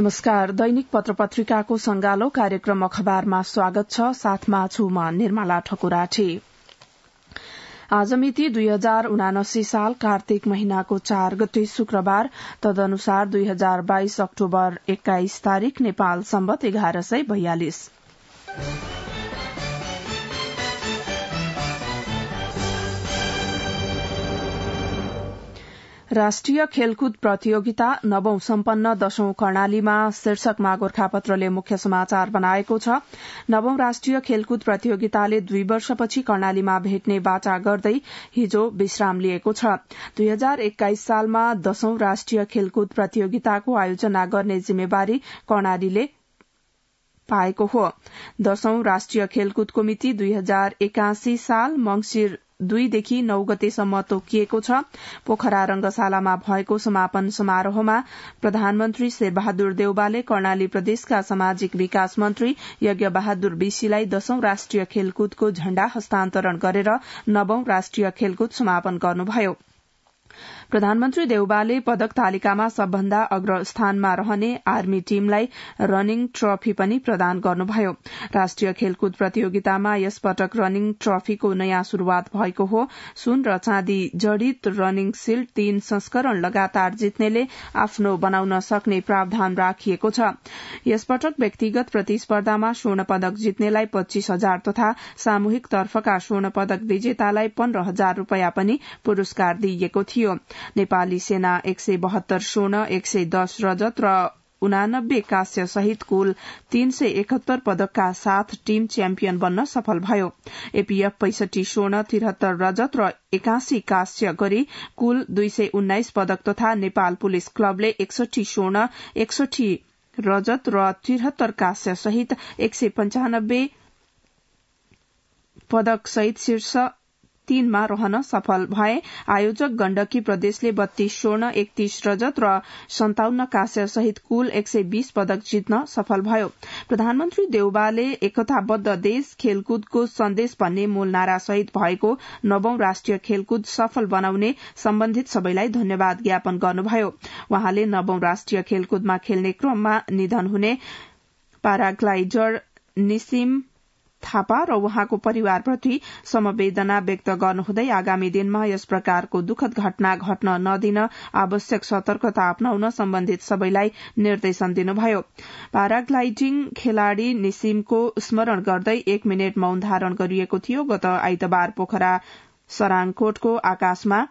नमस्कार दैनिक पत्र पत्रिकाको संगालो कार्यक्रम अखबारमा स्वागत छ साथमा छु म निर्मला ठकुराठी आज मिति दुई हजार उनासी साल कार्तिक महिनाको चार गते शुक्रबार तदनुसार दुई हजार बाइस अक्टोबर एक्काइस तारीक नेपाल सम्बत एघार सय बयालिस राष्ट्रिय खेलकुद प्रतियोगिता नवौं सम्पन्न दशौं कर्णालीमा शीर्षकमा गोर्खापत्रले मुख्य समाचार बनाएको छ नवौं राष्ट्रिय खेलकुद प्रतियोगिताले दुई वर्षपछि कर्णालीमा भेट्ने बाचा गर्दै हिजो विश्राम लिएको छ दुई हजार एक्काइस सालमा दशौं राष्ट्रिय खेलकुद प्रतियोगिताको आयोजना गर्ने जिम्मेवारी कर्णालीले पाएको हो दशौं राष्ट्रिय खेलकुदको मिति दुई हजार एकासी साल मंगिर दुईदेखि नौ गतेसम्म तोकिएको छ पोखरा रंगशालामा भएको समापन समारोहमा प्रधानमन्त्री शेरबहादुर देउबाले कर्णाली प्रदेशका सामाजिक विकास मन्त्री यज्ञ बहादुर विशीलाई दशौं राष्ट्रिय खेलकुदको झण्डा हस्तान्तरण गरेर नवौं राष्ट्रिय खेलकुद समापन गर्नुभयो प्रधानमन्त्री देउबाले पदक तालिकामा सबभन्दा अग्र स्थानमा रहने आर्मी टीमलाई रनिङ ट्रफी पनि प्रदान गर्नुभयो राष्ट्रिय खेलकुद प्रतियोगितामा यस पटक रनिङ ट्रफीको नयाँ शुरूआत भएको हो सुन र चाँदी जड़ित रनिङ सिल्ड तीन संस्करण लगातार जित्नेले आफ्नो बनाउन सक्ने प्रावधान राखिएको छ यसपटक व्यक्तिगत प्रतिस्पर्धामा स्वर्ण पदक जित्नेलाई पच्चीस हजार तथा सामूहिक तर्फका स्वर्ण पदक विजेतालाई पन्ध्र हजार रूपियाँ पनि पुरस्कार दिइएको थियो नेपाली सेना एक सय बहत्तर स्वर्ण एक सय दस रजत र उनानब्बे काश्य सहित कुल तीन सय एकहत्तर पदकका साथ टीम च्याम्पियन बन्न सफल भयो एपीएफ पैसठी स्वर्ण त्रिहत्तर रजत र एकासी काश्य गरी कुल दुई सय उन्नाइस पदक तथा नेपाल पुलिस क्लबले एकसठी स्वर्ण एकसठी रजत र त्रिहत्तर काश्य सहित एक सय पञ्चानब्बे सहित शीर्ष तीनमा रहन सफल भए आयोजक गण्डकी प्रदेशले बत्तीस स्वर्ण एकतीस रजत र सन्ताउन्न काश्य सहित कुल एक सय बीस पदक जित्न सफल भयो प्रधानमन्त्री देउबाले एकताबद्ध देश खेलकुदको सन्देश भन्ने मूल नारा सहित भएको नवौं राष्ट्रिय खेलकुद सफल बनाउने सम्बन्धित सबैलाई धन्यवाद ज्ञापन गर्नुभयो वहाँले नवौं राष्ट्रिय खेलकुदमा खेल्ने क्रममा निधन हुने पाराग्लाइडर निसिम थापा र उहाँको परिवारप्रति समवेदना व्यक्त गर्नुहुँदै आगामी दिनमा यस प्रकारको दुःखद घटना घट्न नदिन आवश्यक सतर्कता अप्नाउन सम्बन्धित सबैलाई निर्देशन दिनुभयो प्याराग्लाइडिङ खेलाड़ी निसिमको स्मरण गर्दै एक मिनट मौन धारण गरिएको थियो गत आइतबार पोखरा सराङकोटको आकाशमा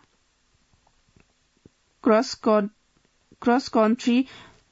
क्रस कन्ट्री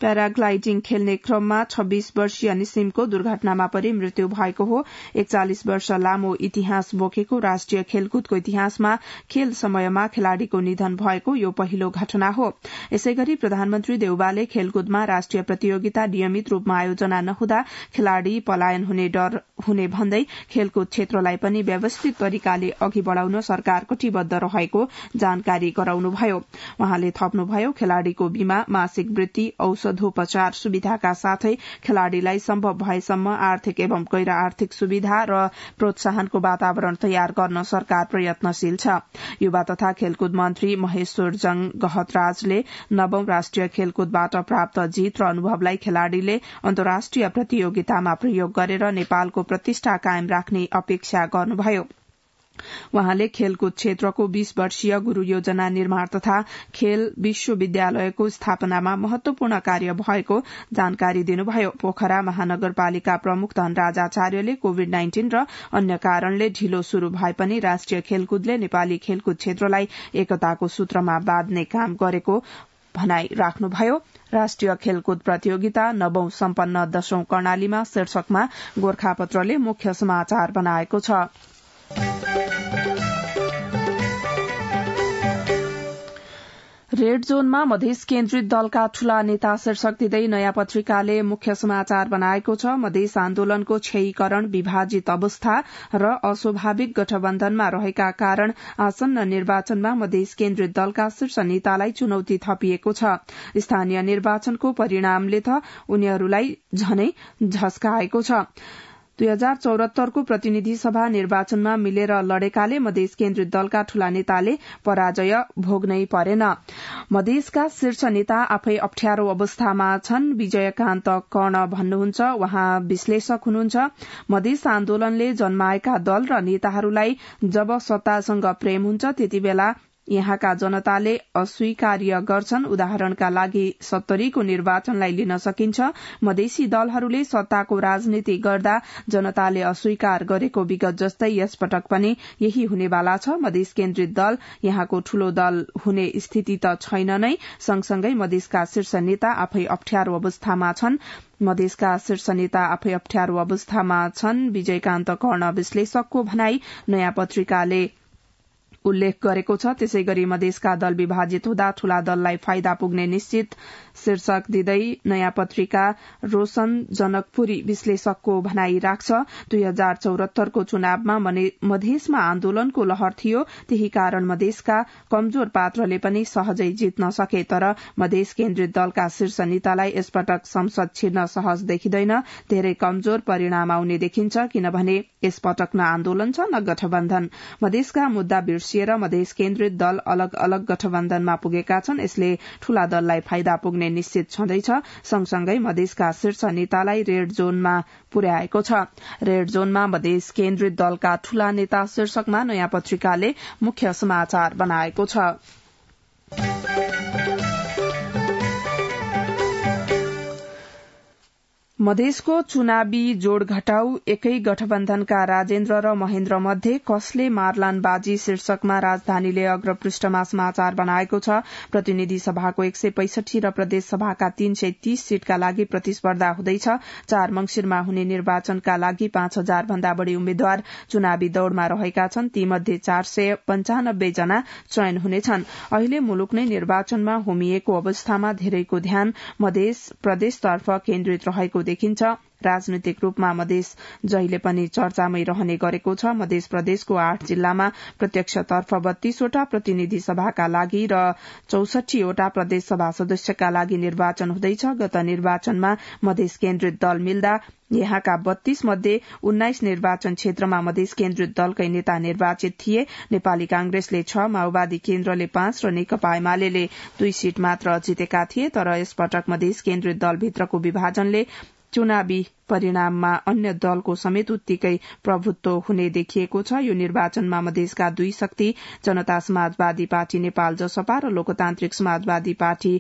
प्याराग्लाइडिङ खेल्ने क्रममा छब्बीस वर्षीय निसिमको दुर्घटनामा परि मृत्यु भएको हो एकचालिस वर्ष लामो इतिहास बोकेको राष्ट्रिय खेलकुदको इतिहासमा खेल समयमा खेलाड़ीको निधन भएको यो पहिलो घटना हो यसै गरी प्रधानमन्त्री देउबाले खेलकुदमा राष्ट्रिय प्रतियोगिता नियमित रूपमा आयोजना नहुँदा खेलाड़ी पलायन हुने डर हुने भन्दै खेलकुद क्षेत्रलाई पनि व्यवस्थित तरिकाले अघि बढ़ाउन सरकार कटिबद्ध रहेको जानकारी गराउनुभयो उहाँले थप्नुभयो खेलाड़ीको बीमा मासिक वृत्ति औषध औषधोपचार सुविधाका साथै खेलाड़ीलाई सम्भव भएसम्म आर्थिक एवं गैर आर्थिक सुविधा र प्रोत्साहनको वातावरण तयार गर्न सरकार प्रयत्नशील छ युवा तथा खेलकुद मन्त्री महेश्वर जंग गहतराजले नवौं राष्ट्रिय खेलकुदबाट प्राप्त जीत र अनुभवलाई खेलाड़ीले अन्तर्राष्ट्रिय प्रतियोगितामा प्रयोग गरेर नेपालको प्रतिष्ठा कायम राख्ने अपेक्षा गर्नुभयो वहाँले खेलकुद क्षेत्रको बीस वर्षीय गुरू योजना निर्माण तथा खेल विश्वविद्यालयको स्थापनामा महत्वपूर्ण कार्य भएको जानकारी दिनुभयो पोखरा महानगरपालिका प्रमुख धनराज आचार्यले कोविड नाइन्टिन र अन्य कारणले ढिलो शुरू भए पनि राष्ट्रिय खेलकुदले नेपाली खेलकुद क्षेत्रलाई एकताको सूत्रमा बाँध्ने काम गरेको भनाई राख्नुभयो राष्ट्रिय खेलकुद प्रतियोगिता नवौं सम्पन्न दशौं कर्णालीमा शीर्षकमा गोर्खापत्रले मुख्य समाचार बनाएको छ रेड जोनमा मधेस केन्द्रित दलका ठूला नेता शीर्षक दिँदै नयाँ पत्रिकाले मुख्य समाचार बनाएको छ मधेस आन्दोलनको क्षयीकरण विभाजित अवस्था र अस्वाभाविक गठबन्धनमा रहेका कारण आसन्न निर्वाचनमा मधेस केन्द्रित दलका शीर्ष नेतालाई चुनौती थपिएको छ स्थानीय निर्वाचनको परिणामले त उनीहरूलाई झनै झस्काएको छ दुई हजार चौरात्तरको प्रतिनिधि सभा निर्वाचनमा मिलेर लडेकाले मधेस केन्द्रित दलका ठूला नेताले पराजय भोग्नै परेन मधेसका शीर्ष नेता आफै अप्ठ्यारो अवस्थामा छन् विजयकान्त कर्ण भन्नुहुन्छ उहाँ विश्लेषक हुनुहुन्छ मधेस आन्दोलनले जन्माएका दल र नेताहरूलाई जब सत्तासँग प्रेम हुन्छ त्यति बेला यहाँका जनताले अस्वीकार्य गर्छन् उदाहरणका लागि सत्तरीको निर्वाचनलाई लिन सकिन्छ मधेसी दलहरूले सत्ताको राजनीति गर्दा जनताले अस्वीकार गरेको विगत जस्तै यसपटक पनि यही हुनेवाला छ मधेस केन्द्रित दल यहाँको ठूलो दल हुने स्थिति त छैन नै सँगसँगै मधेसका शीर्ष नेता आफै अप्ठ्यारो अवस्थामा छन् मधेसका शीर्ष नेता आफै अप्ठ्यारो अवस्थामा छन् विजयकान्त कर्ण विश्लेषकको भनाई नयाँ पत्रिकाले उल्लेख गरेको छ त्यसै गरी मधेसका दल विभाजित हुँदा ठूला दललाई फाइदा पुग्ने निश्चित शीर्षक दिँदै नयाँ पत्रिका रोशन जनकपुरी विश्लेषकको भनाई राख्छ दुई हजार चौरात्तरको चुनावमा मधेसमा आन्दोलनको लहर थियो त्यही कारण मधेसका कमजोर पात्रले पनि सहजै जित्न सके तर मधेस केन्द्रित दलका शीर्ष नेतालाई यसपटक संसद छिर्न सहज देखिँदैन धेरै कमजोर परिणाम आउने देखिन्छ किनभने यसपटक न आन्दोलन छ न गठबन्धन मधेसका मुद्दा बिर्सियो राष्ट्रिय र मधेस केन्द्रित दल अलग अलग गठबन्धनमा पुगेका छन् यसले ठूला दललाई फाइदा पुग्ने निश्चित छँदैछ सँगसँगै मधेसका शीर्ष नेतालाई रेड जोनमा पुर्याएको छ रेड जोनमा मधेस केन्द्रित दलका ठूला नेता शीर्षकमा नयाँ पत्रिकाले मुख्य समाचार बनाएको छ मधेसको चुनावी जोड़ घटाउ एकै गठबन्धनका राजेन्द्र र महेन्द्र मध्ये कसले मार्लान बाजी शीर्षकमा राजधानीले अग्रपृष्ठमा समाचार बनाएको छ प्रतिनिधि सभाको एक सय पैसठी र प्रदेशसभाका तीन सय तीस सीटका लागि प्रतिस्पर्धा हुँदैछ चार मंगिरमा हुने निर्वाचनका लागि पाँच हजार भन्दा बढ़ी उम्मेद्वार चुनावी दौड़मा रहेका छन् तीमध्ये चार सय पञ्चानब्बे जना चयन हुनेछन् अहिले मुलुक नै निर्वाचनमा होमिएको अवस्थामा धेरैको ध्यान मधेस प्रदेशतर्फ केन्द्रित रहेको देखिन्छ राजनैतिक रूपमा मधेस जहिले पनि चर्चामै रहने गरेको छ मधेस प्रदेशको आठ जिल्लामा प्रत्यक्षतर्फ बत्तीसवटा प्रतिनिधि सभाका लागि र चौसठीवटा प्रदेशसभा सदस्यका लागि निर्वाचन हुँदैछ गत निर्वाचनमा मधेस केन्द्रित दल मिल्दा यहाँका बत्तीस मध्ये उन्नाइस निर्वाचन क्षेत्रमा मधेस केन्द्रित दलकै नेता निर्वाचित थिए नेपाली कांग्रेसले छ माओवादी केन्द्रले पाँच र नेकपा एमाले दुई सीट मात्र जितेका थिए तर यसपटक मधेस केन्द्रित दलभित्रको विभाजनले चुनावी परिणाममा अन्य दलको समेत उत्तिकै प्रभुत्व हुने देखिएको छ यो निर्वाचनमा मधेसका दुई शक्ति जनता समाजवादी पार्टी नेपाल जसपा र लोकतान्त्रिक समाजवादी पार्टी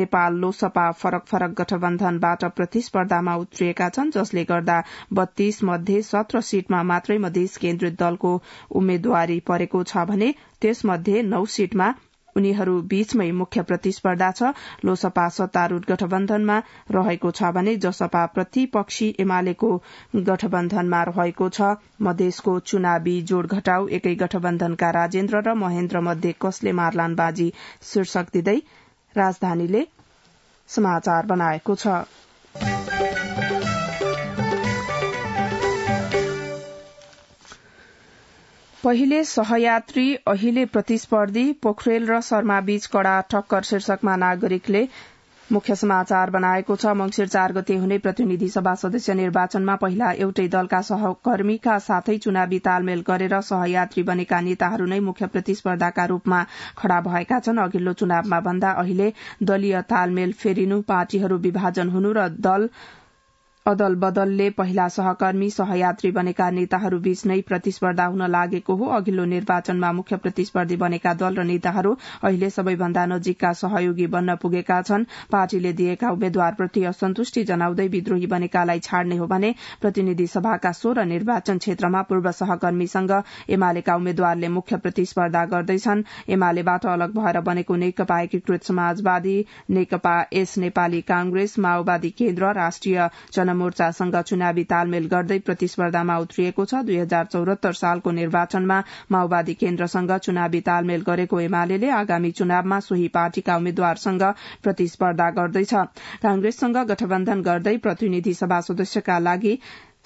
नेपाल लोसपा फरक फरक गठबन्धनबाट प्रतिस्पर्धामा उत्रिएका छन् जसले गर्दा बत्तीस मध्ये सत्र सीटमा मात्रै मधेस केन्द्रित दलको उम्मेद्वारी परेको छ भने त्यसमध्ये नौ सीटमा उनीहरू बीचमै मुख्य प्रतिस्पर्धा छ लोसपा सत्तारूढ़ गठबन्धनमा रहेको छ भने जसपा प्रतिपक्षी एमालेको गठबन्धनमा रहेको छ मधेसको चुनावी जोड़ घटाउ एकै गठबन्धनका राजेन्द्र र महेन्द्र मध्ये कसले मार्लान बाजी शीर्षक दिँदै राजधानीले समाचार बनाएको छ पहिले सहयात्री अहिले प्रतिस्पर्धी पोखरेल र शर्मा बीच कड़ा ठक्कर शीर्षकमा नागरिकले मुख्य समाचार बनाएको छ मंगिर चार गते हुने प्रतिनिधि सभा सदस्य निर्वाचनमा पहिला एउटै दलका सहकर्मीका साथै चुनावी तालमेल गरेर सहयात्री बनेका नेताहरू नै मुख्य प्रतिस्पर्धाका रूपमा खड़ा भएका छन् अघिल्लो चुनावमा भन्दा अहिले दलीय तालमेल फेरिनु पार्टीहरू विभाजन हुनु र दल अदल बदलले पहिला सहकर्मी सहयात्री बनेका नेताहरूबीच नै प्रतिस्पर्धा हुन लागेको हो अघिल्लो निर्वाचनमा मुख्य प्रतिस्पर्धी बनेका दल र नेताहरू अहिले सबैभन्दा नजिकका सहयोगी बन्न पुगेका छन् पार्टीले दिएका उम्मेद्वारप्रति असन्तुष्टि जनाउँदै विद्रोही बनेकालाई छाड्ने हो भने प्रतिनिधि सभाका सोह्र निर्वाचन क्षेत्रमा पूर्व सहकर्मीसँग एमालेका उम्मेद्वारले मुख्य प्रतिस्पर्धा गर्दैछन् एमालेबाट अलग भएर बनेको नेकपा एकीकृत समाजवादी नेकपा एस नेपाली कांग्रेस माओवादी केन्द्र राष्ट्रिय जन मोर्चासँग चुनावी तालमेल गर्दै प्रतिस्पर्धामा उत्रिएको छ दुई हजार चौरात्तर सालको निर्वाचनमा माओवादी केन्द्रसँग चुनावी तालमेल गरेको एमाले आगामी चुनावमा सोही पार्टीका उम्मेद्वारसँग प्रतिस्पर्धा गर्दैछ कांग्रेससँग गठबन्धन गर्दै प्रतिनिधि सभा सदस्यका लागि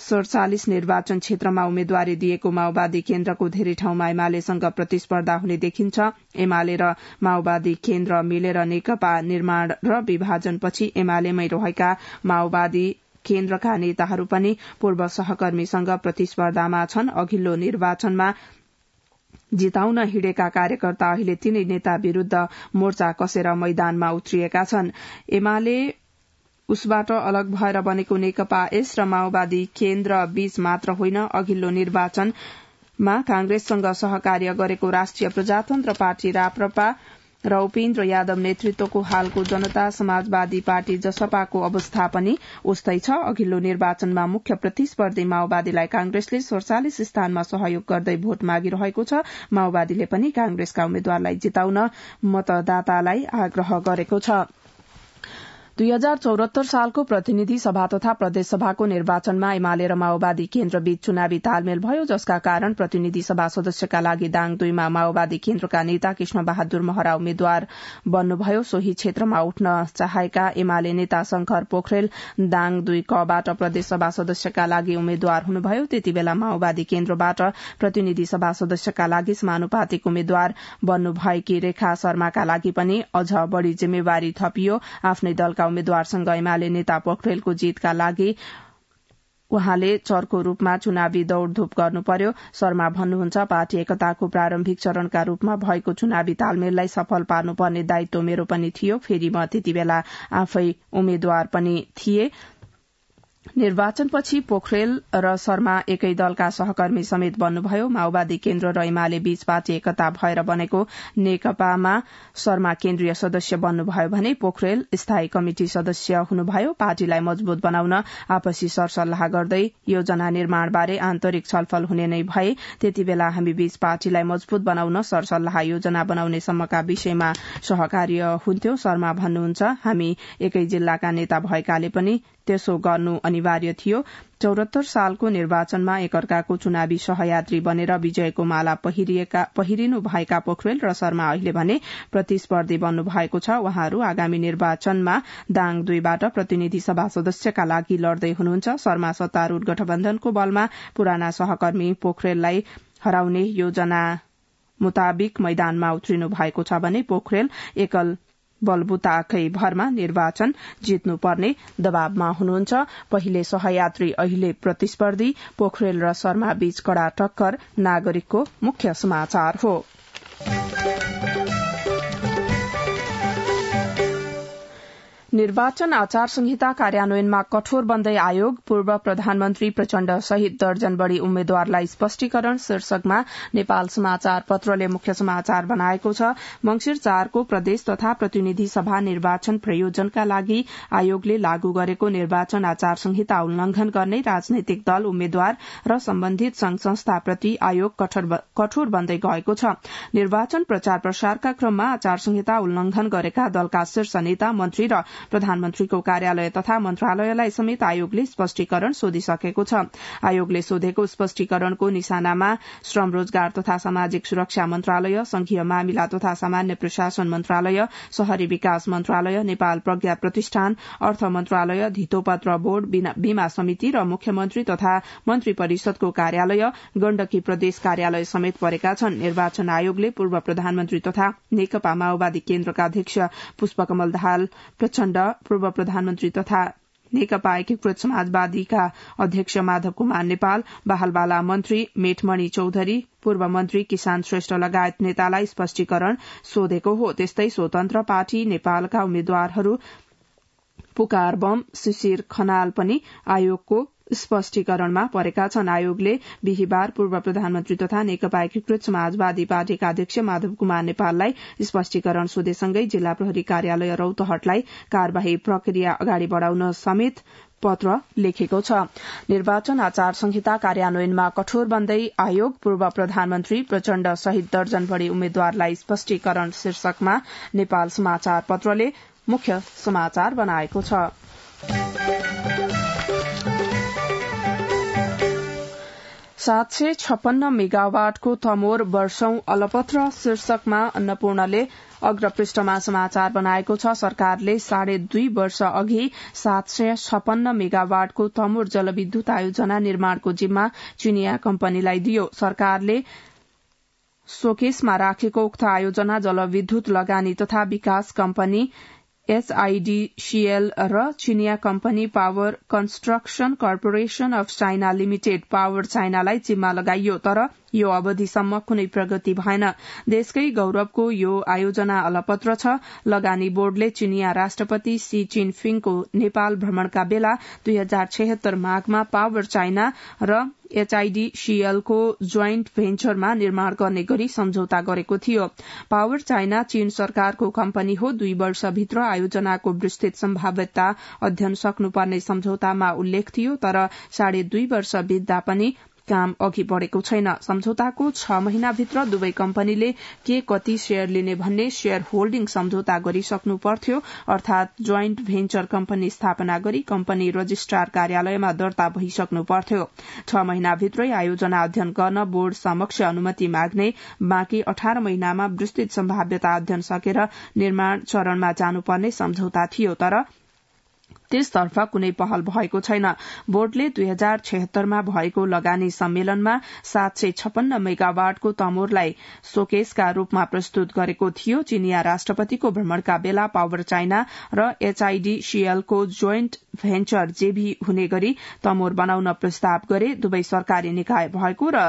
सड़चालिस निर्वाचन क्षेत्रमा उम्मेद्वारी दिएको माओवादी केन्द्रको धेरै ठाउँमा एमालेसँग प्रतिस्पर्धा हुने देखिन्छ एमाले र माओवादी केन्द्र मिलेर नेकपा निर्माण र विभाजनपछि एमालेमै रहेका माओवादी केन्द्रका नेताहरू पनि पूर्व सहकर्मीसँग प्रतिस्पर्धामा छन् अघिल्लो निर्वाचनमा जिताउन हिँडेका कार्यकर्ता अहिले तीनै नेता विरूद्ध मोर्चा कसेर मैदानमा उत्रिएका छन् एमाले उसबाट अलग भएर बनेको नेकपा एस र माओवादी केन्द्र बीच मात्र होइन अघिल्लो निर्वाचनमा कांग्रेससँग सहकार्य गरेको राष्ट्रिय प्रजातन्त्र पार्टी राप्रपा र उपेन्द्र यादव नेतृत्वको हालको जनता समाजवादी पार्टी जसपाको अवस्था पनि उस्तै छ अघिल्लो निर्वाचनमा मुख्य प्रतिस्पर्धी माओवादीलाई कांग्रेसले सड़चालिस स्थानमा सहयोग गर्दै भोट मागिरहेको छ माओवादीले पनि कांग्रेसका उम्मेद्वारलाई जिताउन मतदातालाई आग्रह गरेको छ दुई हजार चौरात्तर सालको प्रतिनिधि सभा तथा प्रदेशसभाको निर्वाचनमा एमाले र माओवादी केन्द्रबीच चुनावी तालमेल भयो जसका कारण प्रतिनिधि सभा सदस्यका लागि दाङ दुईमा माओवादी केन्द्रका नेता कृष्ण बहादुर महरा उम्मेद्वार बन्नुभयो सोही क्षेत्रमा उठ्न चाहेका एमाले नेता शंकर पोखरेल दाङ दुई कबाट प्रदेशसभा सदस्यका लागि उम्मेद्वार हुनुभयो त्यति बेला माओवादी केन्द्रबाट प्रतिनिधि सभा सदस्यका लागि समानुपातिक उम्मेद्वार बन्नुभएकी रेखा शर्माका लागि पनि अझ बढ़ी जिम्मेवारी थपियो आफ्नै दलका उम्मेद्वारसँग एमाले नेता पोखरेलको जीतका लागि उहाँले चरको रूपमा चुनावी दौड़धूप गर्नु पर्यो शर्मा भन्नुहुन्छ पार्टी एकताको प्रारम्भिक चरणका रूपमा भएको चुनावी तालमेललाई सफल पार्नुपर्ने दायित्व मेरो पनि थियो फेरि म त्यति बेला आफै उम्मेद्वार पनि थिए निर्वाचनपछि पोखरेल र शर्मा एकै दलका सहकर्मी समेत बन्नुभयो माओवादी केन्द्र र एमाले बीच पार्टी एकता भएर बनेको नेकपामा शर्मा केन्द्रीय सदस्य बन्नुभयो भने पोखरेल स्थायी कमिटी सदस्य हुनुभयो पार्टीलाई मजबूत बनाउन आपसी सरसल्लाह गर्दै योजना निर्माणबारे आन्तरिक छलफल हुने नै भए त्यति बेला हामी बीच पार्टीलाई मजबूत बनाउन सरसल्लाह योजना बनाउने सम्मका विषयमा सहकार्य हुन्थ्यो शर्मा भन्नुहुन्छ हामी एकै जिल्लाका नेता भएकाले पनि त्यसो गर्नु अनिवार्य थियो चौरात्तर सालको निर्वाचनमा एकअर्काको चुनावी सहयात्री बनेर विजयको माला पहिरिनु भएका पोखरेल र शर्मा अहिले भने प्रतिस्पर्धी बन्नु भएको छ उहाँहरू आगामी निर्वाचनमा दाङ दुईबाट प्रतिनिधि सभा सदस्यका लागि लड्दै हुनुहुन्छ शर्मा सत्तारूढ़ गठबन्धनको बलमा पुराना सहकर्मी पोखरेललाई हराउने योजना मुताबिक मैदानमा उत्रिनु भएको छ भने पोखरेल एकल बलबुताकै भरमा निर्वाचन जित्नुपर्ने दबावमा हुनुहुन्छ पहिले सहयात्री अहिले प्रतिस्पर्धी पोखरेल र शर्मा बीच कड़ा टक्कर नागरिकको मुख्य समाचार हो निर्वाचन आचार संहिता कार्यान्वयनमा कठोर बन्दै आयोग पूर्व प्रधानमन्त्री प्रचण्ड सहित दर्जन बढ़ी उम्मेद्वारलाई स्पष्टीकरण शीर्षकमा नेपाल समाचार पत्रले मुख्य समाचार बनाएको छ मंगिर चारको प्रदेश तथा प्रतिनिधि सभा निर्वाचन प्रयोजनका लागि आयोगले लागू गरेको निर्वाचन आचार संहिता उल्लंघन गर्ने राजनैतिक दल उम्मेद्वार र सम्बन्धित संघ संस्थाप्रति आयोग कठोर बन्दै गएको छ निर्वाचन प्रचार प्रसारका क्रममा आचार संहिता उल्लंघन गरेका दलका शीर्ष नेता मन्त्री र प्रधानमन्त्रीको कार्यालय तथा मन्त्रालयलाई समेत आयोगले स्पष्टीकरण सोधिसकेको छ आयोगले सोधेको स्पष्टीकरणको निशानामा श्रम रोजगार तथा सामाजिक सुरक्षा मन्त्रालय संघीय मामिला तथा सामान्य प्रशासन मन्त्रालय शहरी विकास मन्त्रालय नेपाल प्रज्ञा प्रतिष्ठान अर्थ मन्त्रालय धितोपत्र बोर्ड बीमा समिति र मुख्यमन्त्री तथा मन्त्री परिषदको कार्यालय गण्डकी प्रदेश कार्यालय समेत परेका छन् निर्वाचन आयोगले पूर्व प्रधानमन्त्री तथा नेकपा माओवादी केन्द्रका अध्यक्ष पुष्पकमल दाहाल प्रचण्ड खण्ड पूर्व प्रधानमन्त्री तथा नेकपा एकीकृत समाजवादीका अध्यक्ष माधव कुमार नेपाल बहालवाला मन्त्री मेटमणि चौधरी पूर्व मन्त्री किसान श्रेष्ठ लगायत नेतालाई स्पष्टीकरण सोधेको हो त्यस्तै स्वतन्त्र पार्टी नेपालका उम्मेद्वारहरू पुकार बम शिशिर खनाल पनि आयोगको स्पष्टीकरणमा परेका छन् आयोगले बिहिबार पूर्व प्रधानमन्त्री तथा नेकपा एकीकृत समाजवादी पार्टीका अध्यक्ष माधव कुमार नेपाललाई स्पष्टीकरण सोधेसँगै जिल्ला प्रहरी कार्यालय रौतहटलाई कार्यवाही प्रक्रिया अगाडि बढ़ाउन समेत पत्र लेखेको छ निर्वाचन आचार संहिता कार्यान्वयनमा कठोर बन्दै आयोग पूर्व प्रधानमन्त्री प्रचण्ड सहित बढ़ी उम्मेद्वारलाई स्पष्टीकरण शीर्षकमा नेपाल समाचार पत्रले मुख्य समाचार बनाएको छ सात सय छपन्न मेगावाटको तमोर वर्षौं अलपत्र शीर्षकमा अन्नपूर्णले अग्रपृष्ठमा समाचार बनाएको छ सरकारले साढे दुई वर्ष अघि सात सय छपन्न मेगावाटको तमोर जलविद्युत आयोजना निर्माणको जिम्मा चिनिया कम्पनीलाई दियो सरकारले सोकेसमा राखेको उक्त आयोजना जलविद्युत लगानी तथा विकास कम्पनी एसआईडीसीएल र चिनिया company power construction corporation of China limited power चाइनालाई जिम्मा लगाइयो तर यो अवधिसम्म कुनै प्रगति भएन देशकै गौरवको यो आयोजना अलपत्र छ लगानी बोर्डले चिनिया राष्ट्रपति सी चिनफिङको नेपाल भ्रमणका बेला दुई हजार छेहत्तर माघमा पावर चाइना र सीएलको ज्वाइन्ट भेन्चरमा निर्माण गर्ने गरी सम्झौता गरेको थियो पावर चाइना चीन सरकारको कम्पनी हो दुई वर्षभित्र आयोजनाको विस्तृत सम्भाव्यता अध्ययन सक्नुपर्ने सम्झौतामा उल्लेख थियो तर साढे दुई वर्ष बित्दा पनि काम अघि बढ़ेको छैन सम्झौताको छ महिनाभित्र दुवै कम्पनीले के कति शेयर लिने भन्ने शेयर होल्डिङ सम्झौता गरिसक्नु पर्थ्यो अर्थात ज्वाइन्ट भेन्चर कम्पनी स्थापना गरी कम्पनी रजिस्ट्रार कार्यालयमा दर्ता भइसक्नु पर्थ्यो छ महिनाभित्रै आयोजना अध्ययन गर्न बोर्ड समक्ष अनुमति माग्ने बाँकी अठार महिनामा विस्तृत सम्भाव्यता अध्ययन सकेर निर्माण चरणमा जानुपर्ने सम्झौता थियो तर त्यसतर्फ कुनै पहल भएको छैन बोर्डले दुई हजार छयत्तरमा भएको लगानी सम्मेलनमा सात सय छपन्न मेगावाटको तमोरलाई सोकेसका रूपमा प्रस्तुत गरेको थियो चिनिया राष्ट्रपतिको भ्रमणका बेला पावर चाइना र एचआईडीसीएलको जोइन्ट भेन्चर जेभी हुने गरी तमोर बनाउन प्रस्ताव गरे दुवै सरकारी निकाय भएको र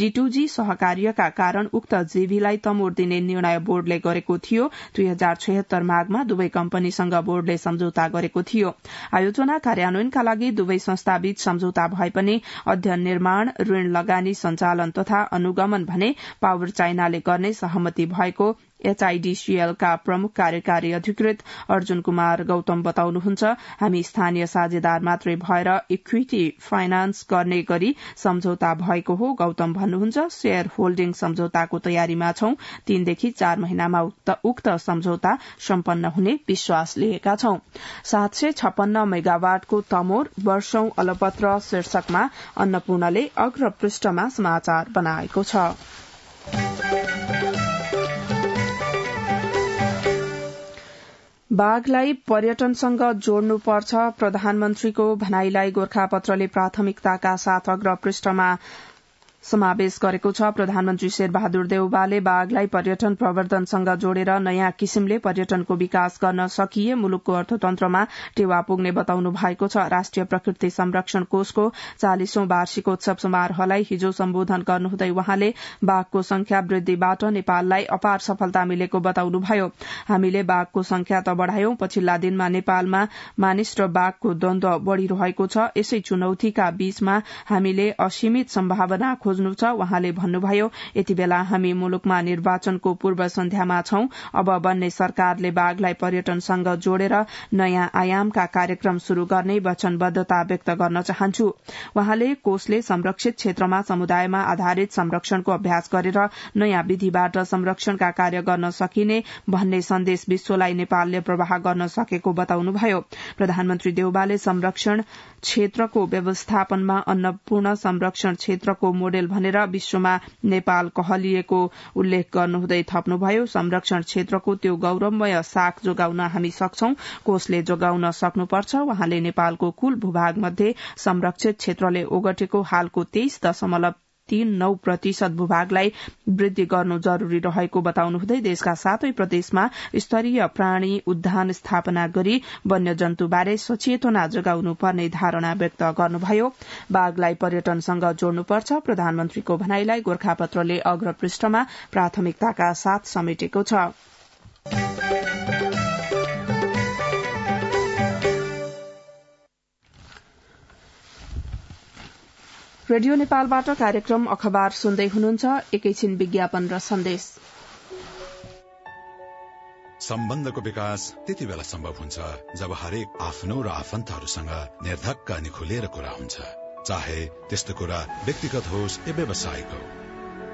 जीटूजी सहकार्यका कारण उक्त जेभीलाई तमोर दिने निर्णय बोर्डले गरेको थियो दुई हजार छयत्तर माघमा दुवै कम्पनीसँग बोर्डले सम्झौता गरेको थियो आयोजना कार्यान्वयनका लागि दुवै संस्थाबीच सम्झौता भए पनि अध्ययन निर्माण ऋण लगानी संचालन तथा अनुगमन भने पावर चाइनाले गर्ने सहमति भएको एचआईडीसीएलका प्रमुख कार्यकारी अधिकृत अर्जुन कुमार गौतम बताउनुहुन्छ हामी स्थानीय साझेदार मात्रै भएर इक्विटी फाइनान्स गर्ने गरी सम्झौता भएको हो गौतम भन्नुहुन्छ शेयर होल्डिङ सम्झौताको तयारीमा छौं तीनदेखि चार महिनामा उक्त सम्झौता सम्पन्न हुने विश्वास लिएका छौं सात सय छपन्न मेगावाटको तमोर वर्षौं अलपत्र शीर्षकमा अन्नपूर्णले अग्र पृष्ठमा समाचार बनाएको छ बाघलाई पर्यटनसँग जोड्नुपर्छ प्रधानमन्त्रीको भनाईलाई गोर्खापत्रले प्राथमिकताका साथ अग्र पृष्ठमा समावेश गरेको छ प्रधानमन्त्री शेरबहादुर देउवाले बाघलाई पर्यटन प्रवर्धनसँग जोडेर नयाँ किसिमले पर्यटनको विकास गर्न सकिए मुलुकको अर्थतन्त्रमा टेवा पुग्ने बताउनु भएको छ राष्ट्रिय प्रकृति संरक्षण कोषको चालिसौं वार्षिकोत्सव समारोहलाई हिजो सम्बोधन गर्नुहुँदै वहाँले बाघको संख्या वृद्धिबाट नेपाललाई अपार सफलता मिलेको बताउनुभयो हामीले बाघको संख्या त बढ़ायौं पछिल्ला दिनमा नेपालमा मानिस र बाघको द्वन्द बढ़िरहेको छ यसै चुनौतीका बीचमा हामीले असीमित सम्भावना खोज खोज्नु छ उहाँले भन्नुभयो यति बेला हामी मुलुकमा निर्वाचनको पूर्व सन्ध्यामा छौं अब बन्ने सरकारले बाघलाई पर्यटनसँग जोडेर नयाँ आयामका कार्यक्रम शुरू गर्ने वचनबद्धता व्यक्त गर्न चाहन्छु उहाँले कोषले संरक्षित क्षेत्रमा समुदायमा आधारित संरक्षणको अभ्यास गरेर नयाँ विधिबाट संरक्षणका कार्य गर्न सकिने भन्ने सन्देश विश्वलाई नेपालले प्रवाह गर्न सकेको बताउनुभयो प्रधानमन्त्री देउबाले संरक्षण क्षेत्रको व्यवस्थापनमा अन्नपूर्ण संरक्षण क्षेत्रको मोडेल पर्नेल भनेर विश्वमा नेपाल कहलिएको उल्लेख गर्नुहुँदै थप्नुभयो संरक्षण क्षेत्रको त्यो गौरवमय साख जोगाउन हामी सक्छौ कोषले जोगाउन सक्नुपर्छ वहाँले नेपालको कुल भूभाग मध्ये संरक्षित क्षेत्रले ओगटेको हालको तेइस दशमलव तीन नौ प्रतिशत भूभागलाई वृद्धि गर्नु जरूरी रहेको बताउनुहुँदै देशका सातै प्रदेशमा स्तरीय प्राणी उद्यान स्थापना गरी वन्यजन्तुबारे सचेतना जगाउनु पर्ने धारणा व्यक्त गर्नुभयो बाघलाई पर्यटनसँग जोड्नुपर्छ प्रधानमन्त्रीको भनाईलाई गोर्खापत्रले अग्रपृष्ठमा प्राथमिकताका साथ समेटेको छ रेडियो नेपालबाट कार्यक्रम अखबार सुन्दै हुनुहुन्छ एकैछिन विज्ञापन र सन्देश सम्बन्धको विकास त्यति बेला सम्भव हुन्छ जब हरेक आफ्नो र आफन्तहरूसँग निर्धक्क अनि खुलेर कुरा हुन्छ चाहे त्यस्तो कुरा व्यक्तिगत होस् या व्यवसायिक हो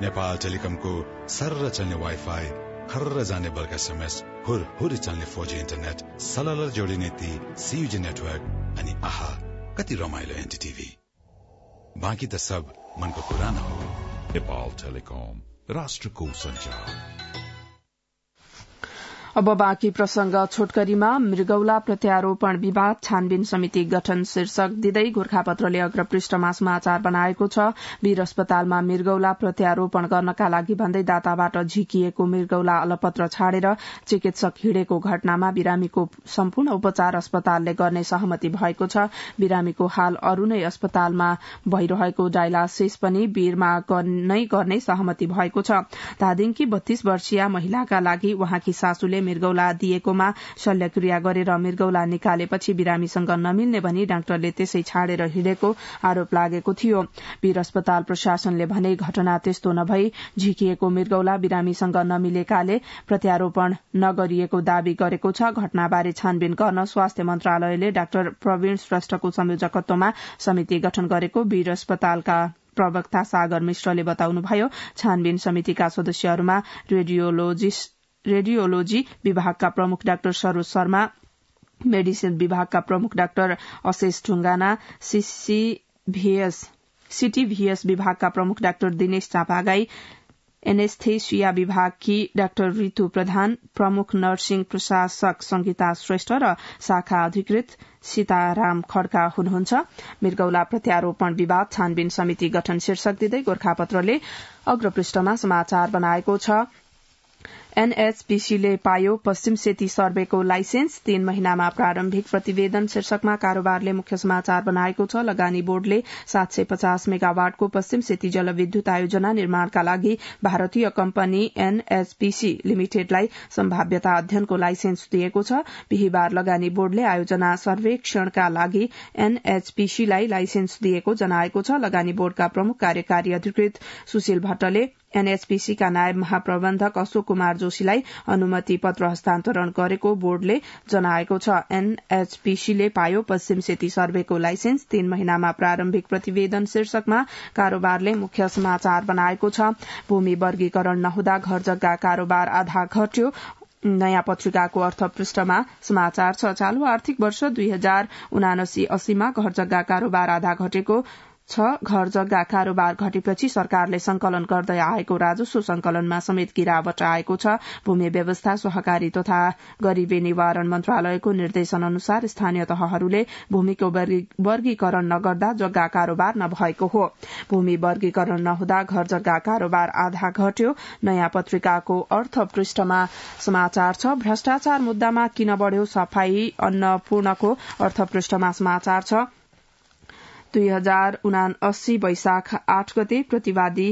नेपाल टेलिकमको सर चल्ने वाइफाई खर जाने बल्का समेस हुर चल्ने चल्ने फोजी इन्टरनेट सलल जोडिने ती सियुजी नेटवर्क अनि आहा कति रमाइलो एनटिटिभी बाँकी त सब मनको कुरा हो नेपाल टेलिकम राष्ट्रको संचार अब बाँकी प्रसंग छोटकरीमा मृगौला प्रत्यारोपण विवाद छानबिन समिति गठन शीर्षक दिँदै गोर्खापत्रले अग्रपृष्ठमा समाचार बनाएको छ वीर अस्पतालमा मृगौला प्रत्यारोपण गर्नका लागि भन्दै दाताबाट झिकिएको मृगौला अलपत्र छाडेर चिकित्सक हिँडेको घटनामा बिरामीको सम्पूर्ण उपचार अस्पतालले गर्ने सहमति भएको छ बिरामीको हाल अरू नै अस्पतालमा भइरहेको डायलासिस पनि वीरमा नै गर्ने सहमति भएको छ धादिङकी बत्तीस वर्षीय महिलाका लागि उहाँकी सासूले मृगौला दिएकोमा शल्यक्रिया गरेर मृगौला निकालेपछि बिरामीसँग नमिल्ने भनी डाक्टरले त्यसै छाडेर हिँडेको आरोप लागेको थियो वीर अस्पताल प्रशासनले भने घटना त्यस्तो नभई झिकिएको मृगौला बिरामीसँग नमिलेकाले प्रत्यारोपण नगरिएको दावी गरेको छ घटनाबारे छानबिन गर्न स्वास्थ्य मन्त्रालयले डाक्टर प्रवीण श्रेष्ठको संयोजकत्वमा समिति गठन गरेको वीर अस्पतालका प्रवक्ता सागर मिश्रले बताउनुभयो छानबिन समितिका सदस्यहरूमा रेडियोलोजिस्ट रेडियोलोजी विभागका प्रमुख डाक्टर सरोज शर्मा मेडिसिन विभागका प्रमुख डाक्टर अशेष ढुङ्गाना सिटीभीएस विभागका प्रमुख डाक्टर दिनेश चापागाई एनेस्थेसिया विभागकी डाक्टर रितु प्रधान प्रमुख नर्सिङ प्रशासक संगीता श्रेष्ठ र शाखा अधिकृत सीताराम खड्का हुनुहुन्छ मिर्गौला प्रत्यारोपण विवाद छानबिन समिति गठन शीर्षक दिँदै गोर्खापत्रले अग्रपृष्ठमा समाचार बनाएको छ एनएचपीसीले पायो पश्चिम सेती सर्वेको लाइसेन्स तीन महिनामा प्रारम्भिक प्रतिवेदन शीर्षकमा कारोबारले मुख्य समाचार बनाएको छ लगानी बोर्डले सात सय पचास मेगावाटको पश्चिम सेती जलविद्युत आयोजना निर्माणका लागि भारतीय कम्पनी एनएचपीसी लिमिटेडलाई सम्भाव्यता अध्ययनको लाइसेन्स दिएको छ बिहिबार लगानी बोर्डले आयोजना सर्वेक्षणका लागि एनएचपीसीलाई लाइसेन्स दिएको जनाएको छ लगानी बोर्डका प्रमुख कार्यकारी अधिकृत सुशील भट्टले एनएचपीसी का नायब महाप्रबन्धक अशोक कुमार जोशीलाई अनुमति पत्र हस्तान्तरण गरेको बोर्डले जनाएको छ एनएचपीसीले पायो पश्चिम सेती सर्वेको लाइसेन्स तीन महिनामा प्रारम्भिक प्रतिवेदन शीर्षकमा कारोबारले मुख्य समाचार बनाएको छ भूमि वर्गीकरण नहुँदा घर जग्गा कारोबार आधा घट्यो नयाँ पत्रिकाको अर्थ पृष्ठमा समाचार छ चालु आर्थिक वर्ष दुई हजार उनासी अस्सीमा घर जग्गा कारोबार आधा घटेको छ घर जग्गा कारोबार घटेपछि सरकारले संकलन गर्दै आएको राजस्व संकलनमा समेत गिरावट आएको छ भूमि व्यवस्था सहकारी तथा गरीबी निवारण मन्त्रालयको निर्देशन अनुसार स्थानीय तहहरूले भूमिको वर्गीकरण नगर्दा जग्गा कारोबार नभएको हो भूमि वर्गीकरण नहुँदा घर जग्गा कारोबार आधा घट्यो नयाँ पत्रिकाको अर्थ पृष्ठमा समाचार छ भ्रष्टाचार मुद्दामा किन बढ़्यो सफाई अन्नपूर्णको अर्थ पृष्ठमा समाचार छ दुई हजार उना अस्सी वैशाख आठ गते प्रतिवादी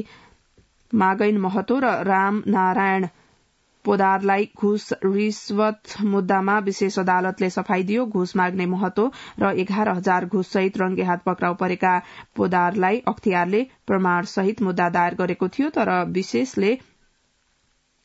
मागैन महतो र राम नारायण पोदारलाई घुस रिश्वत मुद्दामा विशेष अदालतले सफाई दियो घुस माग्ने महतो र एघार हजार घुससहित रंगे हात पक्राउ परेका पोदारलाई अख्तियारले प्रमाणसहित मुद्दा दायर गरेको थियो तर विशेषले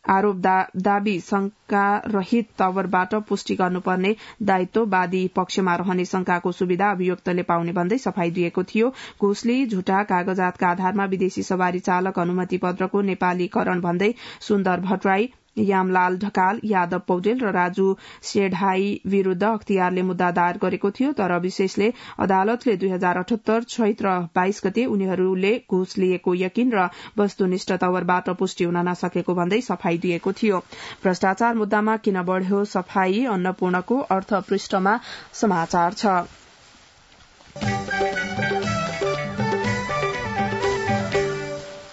आरोप दावी शंका रहित तवरबाट पुष्टि गर्नुपर्ने दायित्ववादी पक्षमा रहने शंकाको सुविधा अभियुक्तले पाउने भन्दै सफाई दिएको थियो घुसली झुटा कागजातका आधारमा विदेशी सवारी चालक अनुमति पत्रको नेपालीकरण भन्दै सुन्दर भट्टराई यामलाल ढकाल यादव पौडेल र राजु सेढाई विरूद्ध अख्तियारले मुद्दा दायर गरेको थियो तर विशेषले अदालतले दुई हजार अठहत्तर चैत्र बाइस गते उनीहरूले घुस लिएको यकिन र वस्तुनिष्ठ तवरबाट पुष्टि हुन नसकेको भन्दै सफाई दिएको थियो भ्रष्टाचार मुद्दामा किन बढ़्यो सफाई अन्नपूर्णको अर्थपृष्ठमा समाचार छ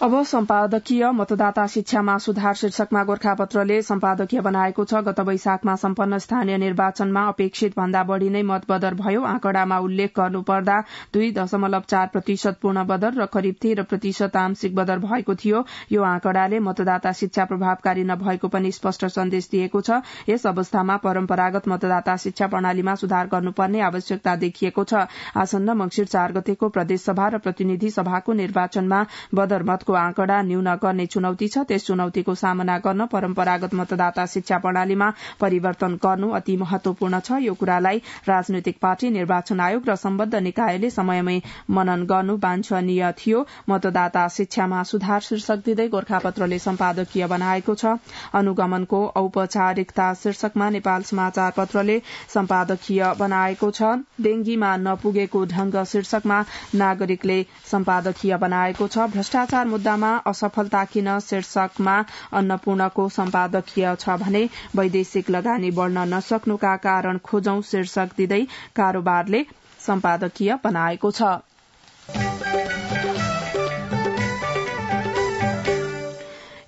अब सम्पादकीय मतदाता शिक्षामा सुधार शीर्षकमा गोर्खापत्रले सम्पादकीय बनाएको छ गत वैशाखमा सम्पन्न स्थानीय निर्वाचनमा अपेक्षित भन्दा बढ़ी नै मतबदर भयो आँकड़ामा उल्लेख गर्नुपर्दा दुई दशमलव चार प्रतिशत पूर्ण बदर र करिब तेह्र प्रतिशत आंशिक बदर भएको थियो यो आँकड़ाले मतदाता शिक्षा प्रभावकारी नभएको पनि स्पष्ट सन्देश दिएको छ यस अवस्थामा परम्परागत मतदाता शिक्षा प्रणालीमा सुधार गर्नुपर्ने आवश्यकता देखिएको छ आसन्न मंगिर चार गतेको प्रदेशसभा र प्रतिनिधि सभाको निर्वाचनमा बदर मतको आँकड़ा न्यून गर्ने चुनौती छ त्यस चुनौतीको सामना गर्न परम्परागत मतदाता शिक्षा प्रणालीमा परिवर्तन गर्नु अति महत्वपूर्ण छ यो कुरालाई राजनैतिक पार्टी निर्वाचन आयोग र सम्बद्ध निकायले समयमै मनन गर्नु वाञ्छनीय थियो मतदाता शिक्षामा सुधार शीर्षक दिँदै गोर्खापत्रले सम्पादकीय बनाएको छ अनुगमनको औपचारिकता शीर्षकमा नेपाल समाचार पत्रले सम्पादकीय बनाएको छ डेंगीमा नपुगेको ढंग शीर्षकमा नागरिकले सम्पादकीय बनाएको छ भ्रष्टाचार मुद्दामा असफलता किन शीर्षकमा अन्नपूर्णको सम्पादकीय छ भने वैदेशिक लगानी बढ़न नसक्नुका कारण खोजौं शीर्षक दिँदै कारोबारले सम्पादकीय बनाएको छ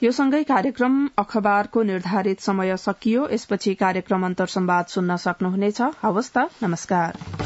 यो सँगै कार्यक्रम अखबारको निर्धारित समय सकियो यसपछि कार्यक्रम अन्तर्सम्वाद सुन्न सक्नुहुनेछ हवस् त नमस्कार